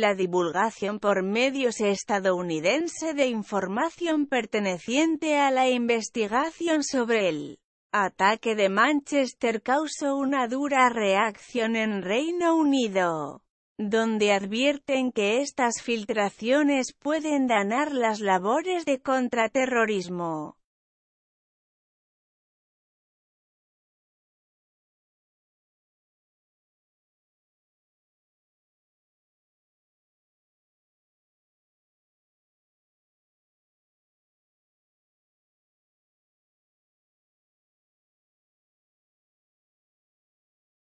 la divulgación por medios estadounidense de información perteneciente a la investigación sobre el ataque de Manchester causó una dura reacción en Reino Unido, donde advierten que estas filtraciones pueden dañar las labores de contraterrorismo.